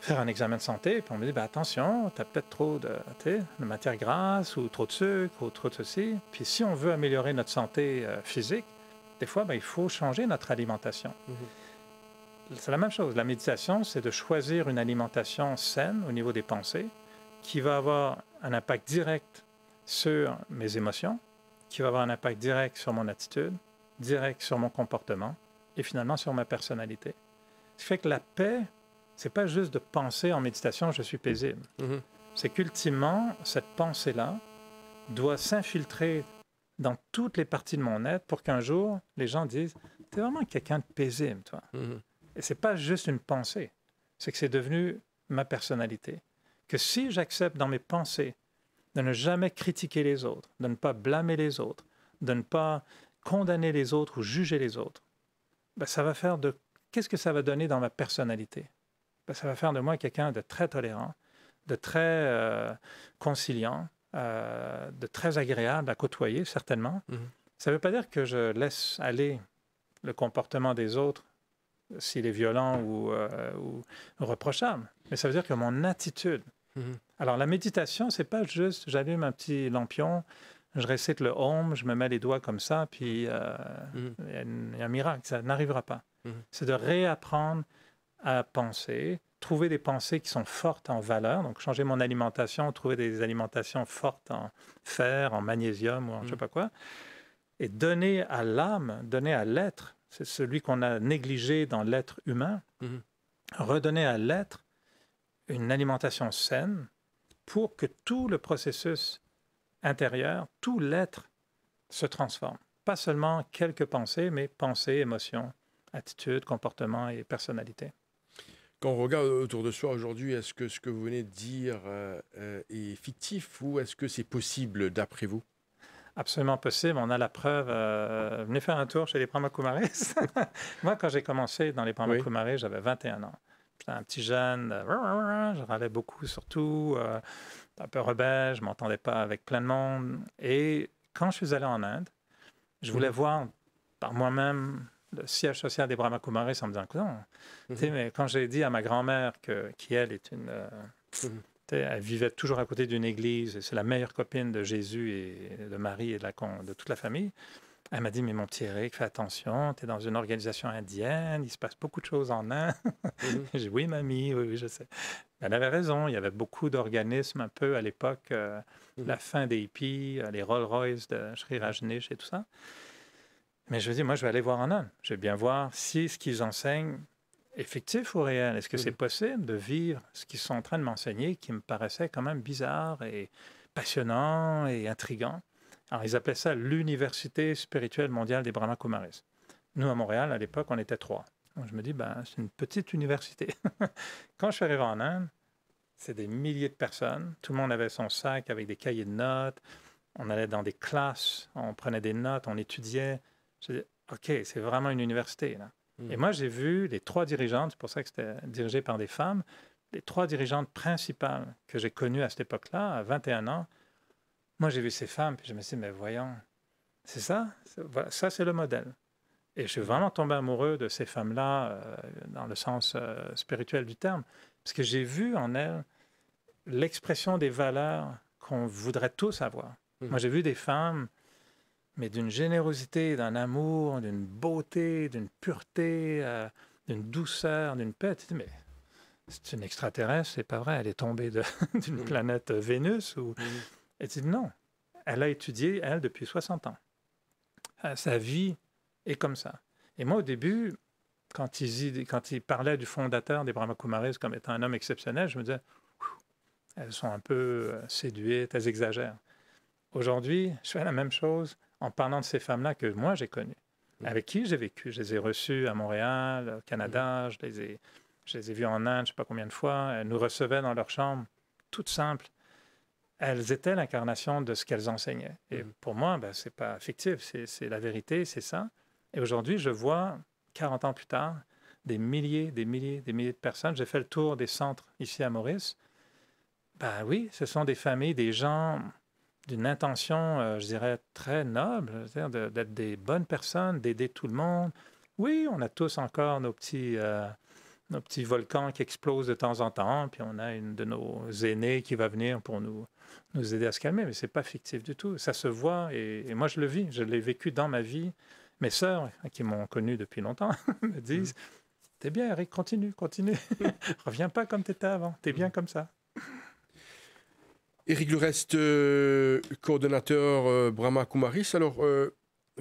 faire un examen de santé, puis on me dit bah, attention, tu as peut-être trop de, de, matière grasse, ou trop de sucre, ou trop de ceci. Puis si on veut améliorer notre santé euh, physique, des fois, ben, il faut changer notre alimentation. Mhm. C'est la même chose. La méditation, c'est de choisir une alimentation saine au niveau des pensées, qui va avoir un impact direct sur mes émotions, qui va avoir un impact direct sur mon attitude, direct sur mon comportement, et finalement sur ma personnalité. Ce qui fait que la paix c'est pas juste de penser en méditation je suis paisible. Mm-hmm. C'est qu'ultimement, cette pensée-là doit s'infiltrer dans toutes les parties de mon être pour qu'un jour, les gens disent tu es vraiment quelqu'un de paisible, toi. Et mm-hmm. ce Et c'est pas juste une pensée, c'est que c'est devenu ma personnalité. Que si j'accepte dans mes pensées de ne jamais critiquer les autres, de ne pas blâmer les autres, de ne pas condamner les autres ou juger les autres, ben, ça va faire de. Qu'est-ce que ça va donner dans ma personnalité ben, ça va faire de moi quelqu'un de très tolérant, de très euh, conciliant, euh, de très agréable à côtoyer, certainement. Mm-hmm. Ça ne veut pas dire que je laisse aller le comportement des autres s'il est violent ou, euh, reprochable, mais ça veut dire que mon attitude. Mm-hmm. Alors la méditation, c'est pas juste j'allume un petit lampion, je récite le Om, je me mets les doigts comme ça, puis mm-hmm. il y, a un miracle, ça n'arrivera pas. C'est de réapprendre à penser, trouver des pensées qui sont fortes en valeur, donc changer mon alimentation, trouver des alimentations fortes en fer, en magnésium ou en je je sais mm. pas quoi, et donner à l'âme, donner à l'être, c'est celui qu'on a négligé dans l'être humain, mm-hmm. redonner à l'être une alimentation saine pour que tout le processus intérieur, tout l'être se transforme. Pas seulement quelques pensées, mais pensées, émotions, attitudes, comportements et personnalités. Quand on regarde autour de soi aujourd'hui, est-ce que ce que vous venez de dire euh, euh, est fictif ou est-ce que c'est possible d'après vous Absolument possible. On a la preuve. Euh, venez faire un tour chez les Pramakumares. Moi, quand j'ai commencé dans les Pramakumares, j'avais 21 ans. J'étais un petit jeune, je râlais beaucoup surtout, euh, un peu rebelle, je m'entendais pas avec plein de monde. Et quand je suis allé en Inde, je voulais mhm. voir par moi-même le siège social des Brahma en me disant que non. Mais quand j'ai dit à ma grand-mère, qui elle est une. Euh, mhm. Elle vivait toujours à côté d'une église, et c'est la meilleure copine de Jésus et de Marie et de, la, de toute la famille. Elle m'a dit, mais mon petit fais attention, tu es dans une organisation indienne, il se passe beaucoup de choses en Inde. Mhm. J'ai dit, oui, mamie, oui, oui, je sais. Elle avait raison, il y avait beaucoup d'organismes un peu à l'époque, euh, mhm. la fin des hippies, euh, les Rolls-Royce de Sri Rajneesh et tout ça. Mais je me dis, moi, je vais aller voir en Inde. Je vais bien voir si ce qu'ils enseignent est fictif ou réel. Est-ce que c'est possible de vivre ce qu'ils sont en train de m'enseigner qui me paraissait quand même bizarre et passionnant et intrigant? Alors, ils appelaient ça l'Université spirituelle mondiale des Brahma Kumaris. Nous, à Montréal, à l'époque, on était trois. je me dis, ben, c'est une petite université. Quand je suis arrivé en Inde, c'est des milliers de personnes. Tout le monde avait son sac avec des cahiers de notes. On allait dans des classes, on prenait des notes, on étudiait suis OK, c'est vraiment une université. Et mm. moi, j'ai vu les trois dirigeantes, c'est pour ça que c'était dirigé par des femmes, les trois dirigeantes principales que j'ai connues à cette époque-là, à 21 ans. Moi, j'ai vu ces femmes, puis je me suis dit, mais voyons, c'est ça, ça c'est le modèle. Et je suis vraiment tombé amoureux de ces femmes-là, euh, dans le sens euh, spirituel du terme, parce que j'ai vu en elles l'expression des valeurs qu'on voudrait tous avoir. Mm. Moi, j'ai vu des femmes mais d'une générosité, d'un amour, d'une beauté, d'une pureté, euh, d'une douceur, d'une paix. Tu dis, mais c'est une extraterrestre, c'est pas vrai, elle est tombée d'une mm. planète Vénus. Ou... Mm. Et tu dis, non, elle a étudié, elle, depuis 60 ans. Euh, sa vie est comme ça. Et moi, au début, quand il quand ils parlaient du fondateur des Brahma Kumaris comme étant un homme exceptionnel, je me disais, elles sont un peu euh, séduites, elles exagèrent. Aujourd'hui, je fais la même chose en parlant de ces femmes-là que moi j'ai connues, mm. avec qui j'ai vécu. Je les ai reçues à Montréal, au Canada, mm. je, les ai, les ai vues en Inde, je ne sais pas combien de fois. Elles nous recevaient dans leur chambre, toutes simples. Elles étaient l'incarnation de ce qu'elles enseignaient. Et mm. pour moi, ben, ce n'est pas fictif, c'est la vérité, c'est ça. Et aujourd'hui, je vois, 40 ans plus tard, des milliers, des milliers, des milliers de personnes. J'ai fait le tour des centres ici à Maurice. Ben oui, ce sont des familles, des gens d'une intention, euh, je dirais, très noble, d'être des bonnes personnes, d'aider tout le monde. Oui, on a tous encore nos petits, euh, nos petits volcans qui explosent de temps en temps, puis on a une de nos aînés qui va venir pour nous, nous aider à se calmer, mais ce n'est pas fictif du tout. Ça se voit, et, moi je le vis, je l'ai vécu dans ma vie. Mes sœurs, qui m'ont connu depuis longtemps, me disent, mm. T'es bien, Eric, continue, continue. Reviens pas comme t'étais avant. T'es bien mm. comme ça. Eric Le Reste, euh, coordonnateur euh, Brahma Kumaris. Alors, euh,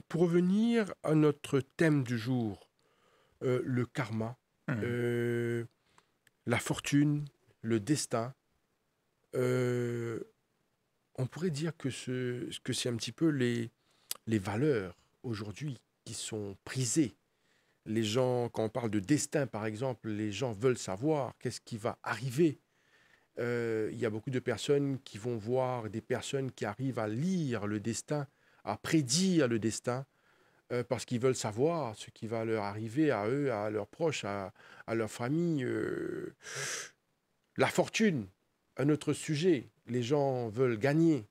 pour revenir à notre thème du jour, le karma, hum. la fortune, le destin, on pourrait dire que c'est ce, que un petit peu les, les valeurs aujourd'hui qui sont prisées. Les gens, quand on parle de destin par exemple, les gens veulent savoir qu'est-ce qui va arriver euh, il y a beaucoup de personnes qui vont voir des personnes qui arrivent à lire le destin, à prédire le destin, euh, parce qu'ils veulent savoir ce qui va leur arriver à eux, à leurs proches, à, leur famille. Euh. la fortune, un autre sujet. Les gens veulent gagner,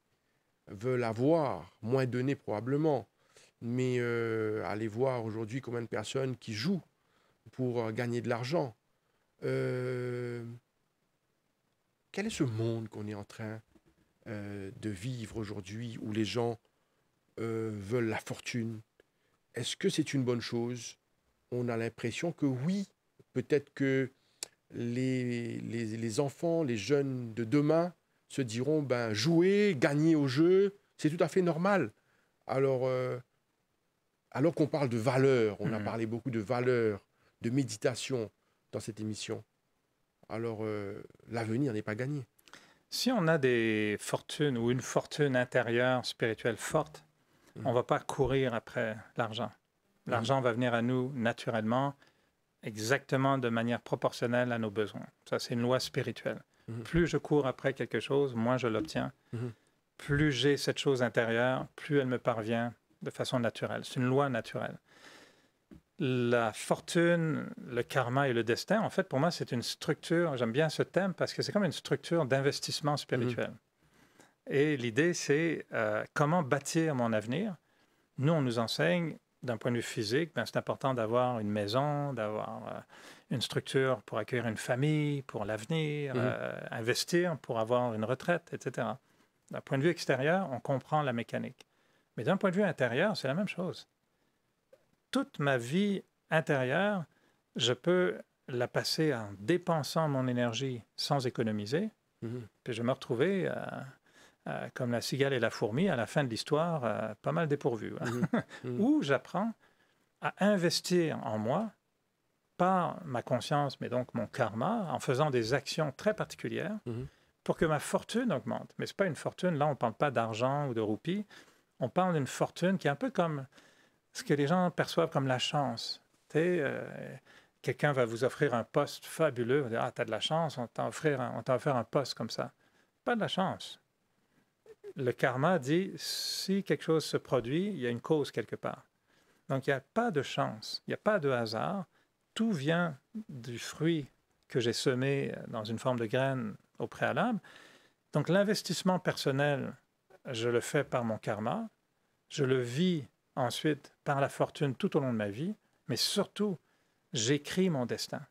veulent avoir, moins donner probablement. Mais allez voir aujourd'hui combien de personnes qui jouent pour gagner de l'argent. Quel est ce monde qu'on est en train euh, de vivre aujourd'hui où les gens euh, veulent la fortune Est-ce que c'est une bonne chose On a l'impression que oui, peut-être que les, les, enfants, les jeunes de demain se diront, ben, jouer, gagner au jeu, c'est tout à fait normal. Alors, euh, alors qu'on parle de valeur, on a mmh. parlé beaucoup de valeur, de méditation dans cette émission alors euh, l'avenir n'est pas gagné. Si on a des fortunes ou une fortune intérieure spirituelle forte, mmh. on ne va pas courir après l'argent. Mmh. L'argent va venir à nous naturellement, exactement de manière proportionnelle à nos besoins. Ça, c'est une loi spirituelle. Mmh. Plus je cours après quelque chose, moins je l'obtiens. Plus j'ai cette chose intérieure, plus elle me parvient de façon naturelle. C'est une loi naturelle la fortune, le karma et le destin, en fait, pour moi, c'est une structure, j'aime bien ce thème parce que c'est comme une structure d'investissement spirituel. Mm-hmm. Et l'idée, c'est euh, comment bâtir mon avenir. Nous, on nous enseigne d'un point de vue physique, ben, c'est important d'avoir une maison, d'avoir euh, une structure pour accueillir une famille, pour l'avenir, mm-hmm. euh, investir pour avoir une retraite, etc. D'un point de vue extérieur, on comprend la mécanique. Mais d'un point de vue intérieur, c'est la même chose toute ma vie intérieure, je peux la passer en dépensant mon énergie sans économiser. Mhm. Puis je me retrouver euh, euh, comme la cigale et la fourmi à la fin de l'histoire, euh, pas mal dépourvue. Hein. Mhm. Mhm. Ou j'apprends à investir en moi pas ma conscience, mais donc mon karma, en faisant des actions très particulières pour que ma fortune augmente. Mais ce n'est pas une fortune, là on ne parle pas d'argent ou de roupies, on parle d'une fortune qui est un peu comme ce que les gens perçoivent comme la chance. Euh, Quelqu'un va vous offrir un poste fabuleux, vous dire, ah, de la chance, on t'a t'en offert un poste comme ça. Pas de la chance. Le karma dit, si quelque chose se produit, il y a une cause quelque part. Donc il n'y a pas de chance, il n'y a pas de hasard. Tout vient du fruit que j'ai semé euh, dans une forme de graine au préalable. Donc l'investissement personnel, je le fais par mon karma, je le vis ensuite par la fortune tout au long de ma vie, mais surtout, j'écris mon destin.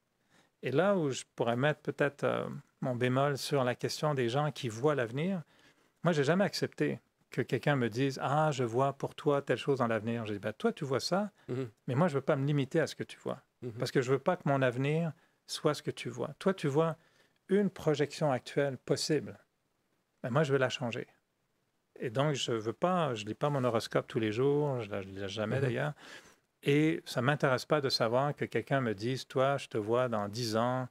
Et là où je pourrais mettre peut-être euh, mon bémol sur la question des gens qui voient l'avenir, moi, j'ai jamais accepté que quelqu'un me dise Ah, je vois pour toi telle chose dans l'avenir. Je dis « ben, Toi, tu vois ça, mhm. mais moi, je ne veux pas me limiter à ce que tu vois. Mhm. Parce que je ne veux pas que mon avenir soit ce que tu vois. Toi, tu vois une projection actuelle possible. Ben, moi, je veux la changer. Et donc, je veux pas, je lis pas mon horoscope tous les jours, je ne lis jamais mhm. d'ailleurs. Et ça ne m'intéresse pas de savoir que quelqu'un me dise, toi, je te vois dans dix ans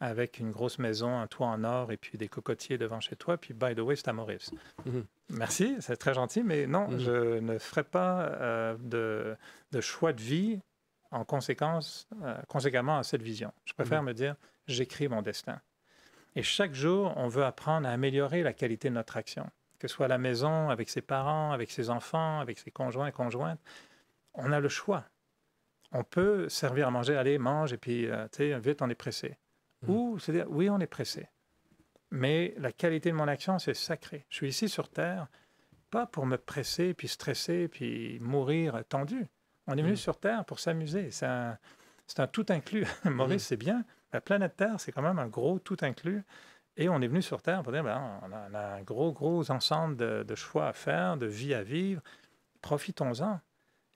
avec une grosse maison, un toit en or et puis des cocotiers devant chez toi, puis by the way, c'est à Maurice. Mhm. Merci, c'est très gentil, mais non, mhm. je ne ferai pas euh, de, choix de vie en conséquence, euh, conséquemment à cette vision. Je préfère me dire, j'écris mon destin. Et chaque jour, on veut apprendre à améliorer la qualité de notre action que ce soit à la maison, avec ses parents, avec ses enfants, avec ses conjoints et conjointes, on a le choix. On peut servir à manger, aller, mange, et puis, euh, tu vite, on est pressé. Mmh. Ou, c'est-à-dire, oui, on est pressé. Mais la qualité de mon action, c'est sacré. Je suis ici sur Terre, pas pour me presser, puis stresser, puis mourir tendu. On est venu mmh. sur Terre pour s'amuser. C'est un, tout inclus. Maurice, mmh. c'est bien. La planète Terre, c'est quand même un gros tout inclus. Et on est venu sur Terre pour dire, ben, on, a, un gros, gros ensemble de, choix à faire, de vie à vivre, profitons-en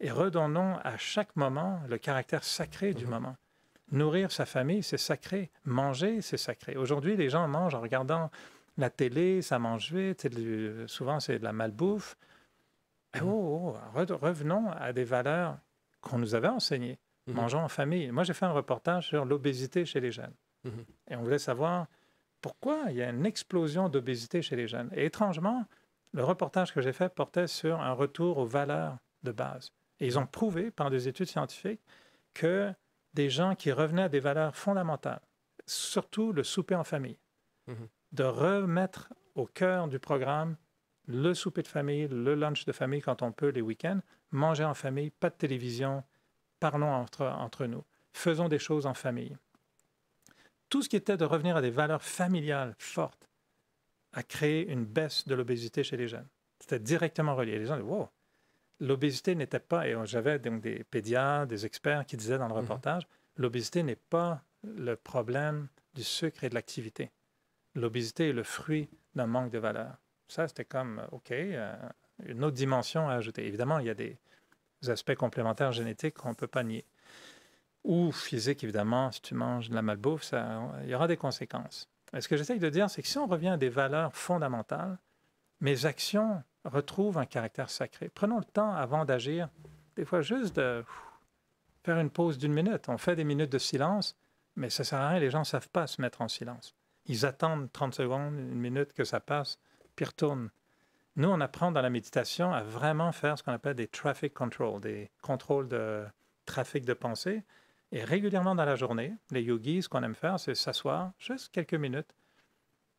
et redonnons à chaque moment le caractère sacré du mhm. moment. Nourrir sa famille, c'est sacré. Manger, c'est sacré. Aujourd'hui, les gens mangent en regardant la télé, ça mange vite, souvent c'est de la malbouffe. Eh mhm. oh, oh, oh, revenons à des valeurs qu'on nous avait enseignées. Mhm. Mangeons en famille. Moi, j'ai fait un reportage sur l'obésité chez les jeunes. Et on voulait savoir pourquoi il y a une explosion d'obésité chez les jeunes. Et étrangement, le reportage que j'ai fait portait sur un retour aux valeurs de base. Et ils ont prouvé par des études scientifiques que des gens qui revenaient à des valeurs fondamentales, surtout le souper en famille, mhm. de remettre au cœur du programme le souper de famille, le lunch de famille quand on peut les week-ends, manger en famille, pas de télévision, parlons entre, entre nous, faisons des choses en famille tout ce qui était de revenir à des valeurs familiales fortes a créé une baisse de l'obésité chez les jeunes. C'était directement relié. Les gens disaient, wow, l'obésité n'était pas, et j'avais donc des pédiatres, des experts qui disaient dans le mhm. reportage, l'obésité n'est pas le problème du sucre et de l'activité. L'obésité est le fruit d'un manque de valeur. Ça, c'était comme, euh, OK, euh, une autre dimension à ajouter. Évidemment, il y a des aspects complémentaires génétiques qu'on ne peut pas nier ou physique, évidemment, si tu manges de la malbouffe, ça, il y aura des conséquences. ce que j'essaye de dire, c'est que si on revient à des valeurs fondamentales, mes actions retrouvent un caractère sacré. Prenons le temps avant d'agir, des fois juste de faire une pause d'une minute. On fait des minutes de silence, mais ça ne sert à rien, les gens ne savent pas se mettre en silence. Ils attendent 30 secondes, une minute que ça passe, puis retournent. Nous, on apprend dans la méditation à vraiment faire ce qu'on appelle des traffic control, des contrôles de, trafic de pensée, et régulièrement dans la journée, les yogis, ce qu'on aime faire, c'est s'asseoir juste quelques minutes.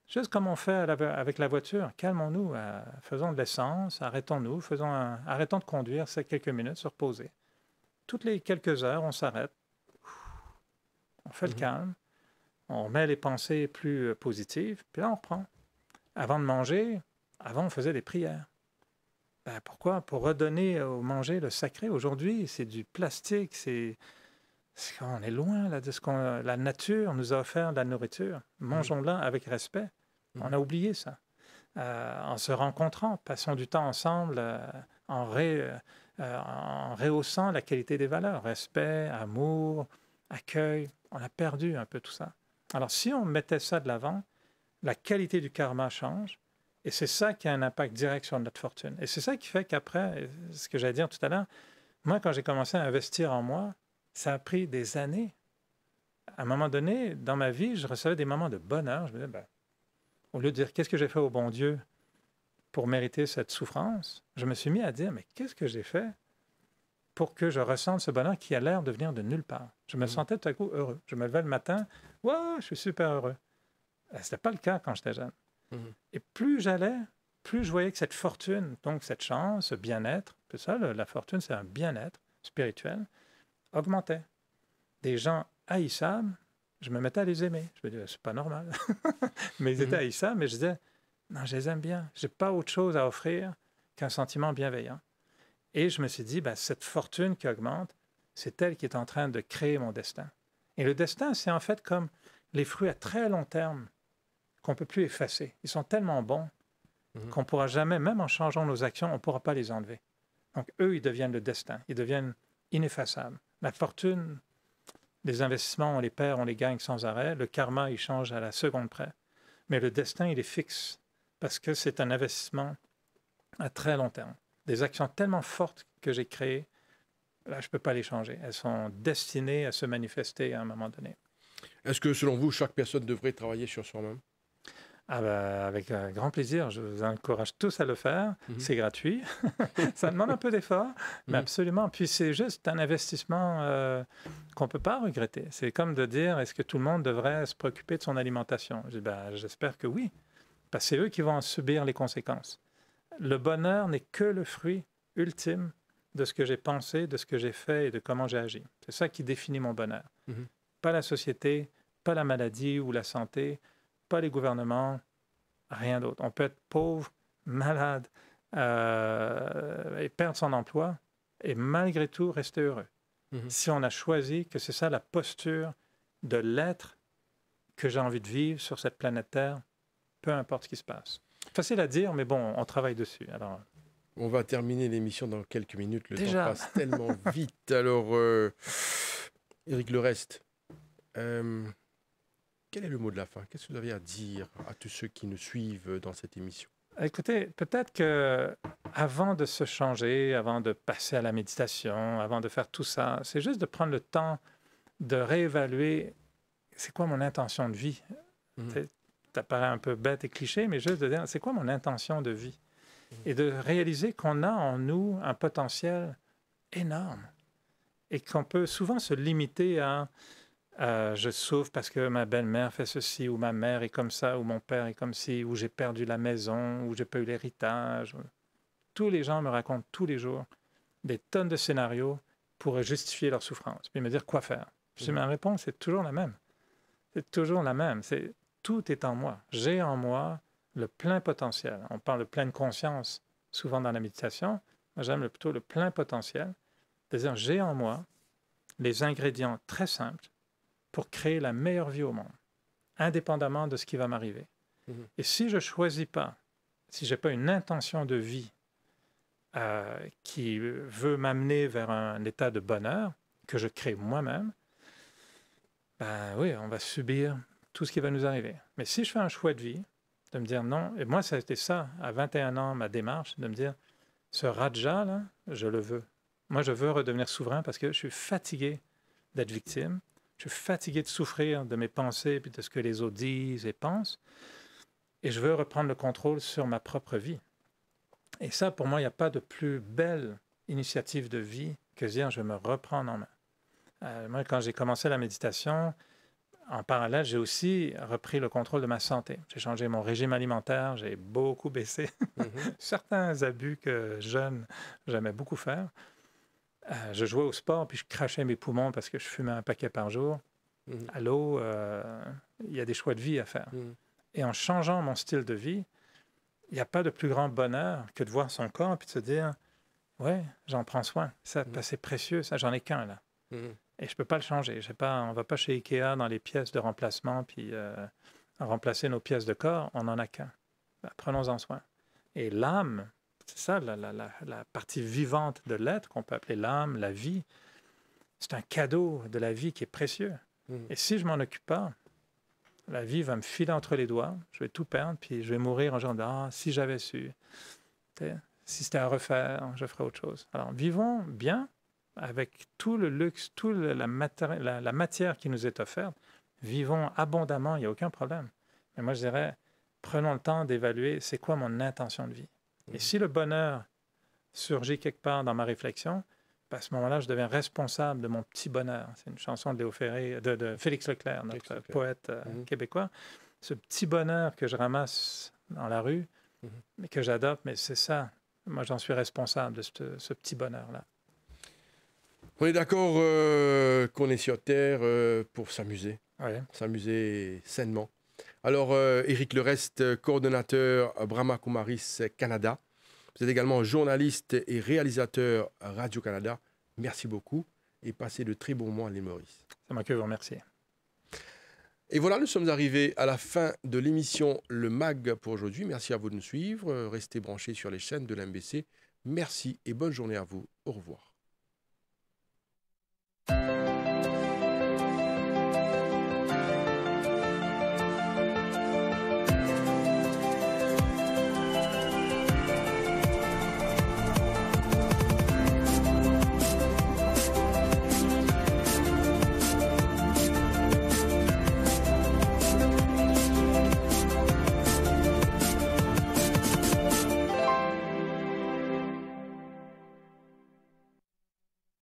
Juste comme on fait avec la voiture, calmons-nous, euh, faisons de l'essence, arrêtons-nous, faisons arrêtons de conduire ces quelques minutes, se reposer. Toutes les quelques heures, on s'arrête, on fait le mhm. calme, on remet les pensées plus euh, positives, puis là on reprend. Avant de manger, avant on faisait des prières. Ben, pourquoi Pour redonner au manger le sacré. Aujourd'hui, c'est du plastique, c'est on est loin là, de ce que La nature nous a offert de la nourriture. Mangeons-la avec respect. On a mhm. oublié ça. Euh, en se rencontrant, passons du temps ensemble, euh, en, euh, en, rehaussant la qualité des valeurs, respect, amour, accueil. On a perdu un peu tout ça. Alors si on mettait ça de l'avant, la qualité du karma change, et c'est ça qui a un impact direct sur notre fortune. Et c'est ça qui fait qu'après, ce que j'allais dire tout à l'heure, moi quand j'ai commencé à investir en moi, ça a pris des années. À un moment donné, dans ma vie, je recevais des moments de bonheur. Je me disais, ben, au lieu de dire qu'est-ce que j'ai fait au bon Dieu pour mériter cette souffrance, je me suis mis à dire, mais qu'est-ce que j'ai fait pour que je ressente ce bonheur qui a l'air de venir de nulle part. Je me mm. sentais tout à coup heureux. Je me levais le matin, wow, je suis super heureux. Euh, ce n'était pas le cas quand j'étais jeune. Mm-hmm. Et plus j'allais, plus je voyais que cette fortune, donc cette chance, ce bien-être, tout ça, la fortune, c'est un bien-être spirituel, augmentait. Des gens haïssables, je me mettais à les aimer. Je me disais, c'est pas normal. mais ils étaient mhm. haïssables, mais je disais, non, je les aime bien. n'ai pas autre chose à offrir qu'un sentiment bienveillant. Et je me suis dit, ben, cette fortune qui augmente, c'est elle qui est en train de créer mon destin. Et le destin, c'est en fait comme les fruits à très long terme qu'on ne peut plus effacer. Ils sont tellement bons mhm. qu'on ne pourra jamais, même en changeant nos actions, on ne pourra pas les enlever. Donc eux, ils deviennent le destin, ils deviennent ineffaçables. La fortune les investissements, on les perd, on les gagne sans arrêt. Le karma, il change à la seconde près. Mais le destin, il est fixe parce que c'est un investissement à très long terme. Des actions tellement fortes que j'ai créées, là, je ne peux pas les changer. Elles sont destinées à se manifester à un moment donné. Est-ce que, selon vous, chaque personne devrait travailler sur soi-même ah bah, avec un grand plaisir, je vous encourage tous à le faire. Mhm. C'est gratuit. ça demande un peu d'effort, mais mhm. absolument. Puis c'est juste un investissement euh, qu'on ne peut pas regretter. C'est comme de dire est-ce que tout le monde devrait se préoccuper de son alimentation bah, J'espère que oui, parce que c'est eux qui vont en subir les conséquences. Le bonheur n'est que le fruit ultime de ce que j'ai pensé, de ce que j'ai fait et de comment j'ai agi. C'est ça qui définit mon bonheur. Mhm. Pas la société, pas la maladie ou la santé pas les gouvernements, rien d'autre. On peut être pauvre, malade euh, et perdre son emploi et malgré tout rester heureux. Mhm. Si on a choisi que c'est ça la posture de l'être que j'ai envie de vivre sur cette planète Terre, peu importe ce qui se passe. Facile à dire, mais bon, on travaille dessus. Alors. On va terminer l'émission dans quelques minutes. Le temps passe tellement vite. Alors, euh, Eric, le reste. Euh, quel est le mot de la fin Qu'est-ce que vous avez à dire à tous ceux qui nous suivent dans cette émission euh, Écoutez, peut-être que avant de se changer, avant de passer à la méditation, avant de faire tout ça, c'est juste de prendre le temps de réévaluer c'est quoi mon intention de vie. Mhm. Ça paraît un peu bête et cliché, mais juste de dire c'est quoi mon intention de vie mhm. et de réaliser qu'on a en nous un potentiel énorme et qu'on peut souvent se limiter à euh, je souffre parce que ma belle-mère fait ceci, ou ma mère est comme ça, ou mon père est comme ci, ou j'ai perdu la maison, ou j'ai pas eu l'héritage. Tous les gens me racontent tous les jours des tonnes de scénarios pour justifier leur souffrance, puis me dire quoi faire. Je mm. ma réponse est toujours la même. C'est toujours la même. C'est tout est en moi. J'ai en moi le plein potentiel. On parle de pleine conscience souvent dans la méditation. Moi, j'aime plutôt le plein potentiel. C'est-à-dire, j'ai en moi les ingrédients très simples pour créer la meilleure vie au monde, indépendamment de ce qui va m'arriver. Mhm. Et si je ne choisis pas, si je n'ai pas une intention de vie euh, qui veut m'amener vers un état de bonheur que je crée moi-même, ben oui, on va subir tout ce qui va nous arriver. Mais si je fais un choix de vie, de me dire non, et moi ça a été ça, à 21 ans, ma démarche, de me dire, ce Raja, là, je le veux. Moi, je veux redevenir souverain parce que je suis fatigué d'être victime. Je suis fatigué de souffrir de mes pensées, puis de ce que les autres disent et pensent. Et je veux reprendre le contrôle sur ma propre vie. Et ça, pour moi, il n'y a pas de plus belle initiative de vie que dire je me reprendre en main. Euh, moi, quand j'ai commencé la méditation, en parallèle, j'ai aussi repris le contrôle de ma santé. J'ai changé mon régime alimentaire, j'ai beaucoup baissé mm-hmm. certains abus que jeune, j'aimais beaucoup faire. Euh, je jouais au sport, puis je crachais mes poumons parce que je fumais un paquet par jour. Mhm. À l'eau, euh, il y a des choix de vie à faire. Mhm. Et en changeant mon style de vie, il n'y a pas de plus grand bonheur que de voir son corps puis de se dire Ouais, j'en prends soin. Ça, mhm. c'est précieux. Ça, j'en ai qu'un, là. Et je ne peux pas le changer. Pas, on ne va pas chez Ikea dans les pièces de remplacement puis euh, remplacer nos pièces de corps. On n'en a qu'un. Bah, prenons-en soin. Et l'âme, c'est ça, la, partie vivante de l'être qu'on peut appeler l'âme, la vie. C'est un cadeau de la vie qui est précieux. Mm. Et si je m'en occupe pas, la vie va me filer entre les doigts, je vais tout perdre, puis je vais mourir en disant Ah, si j'avais su, si c'était à refaire, je ferais autre chose. Alors vivons bien avec tout le luxe, toute la, la, la, matière qui nous est offerte. Vivons abondamment, il n'y a aucun problème. Mais moi, je dirais, prenons le temps d'évaluer c'est quoi mon intention de vie. Et si le bonheur surgit quelque part dans ma réflexion, ben, à ce moment-là, je deviens responsable de mon petit bonheur. C'est une chanson de Léo Ferré, de, Félix Leclerc, notre poète euh, mhm. québécois. Ce petit bonheur que je ramasse dans la rue, mhm. que j'adopte, mais c'est ça. Moi, j'en suis responsable de ce, petit bonheur-là. On est d'accord euh, qu'on est sur Terre euh, pour s'amuser. S'amuser sainement. Alors, Eric euh, Le reste euh, coordonnateur euh, Brahma Kumaris Canada. Vous êtes également journaliste et réalisateur Radio-Canada. Merci beaucoup et passez de très bons mois à l'île Ça C'est moi que vous remercie. Et voilà, nous sommes arrivés à la fin de l'émission Le MAG pour aujourd'hui. Merci à vous de nous suivre. Restez branchés sur les chaînes de l'MBC. Merci et bonne journée à vous. Au revoir.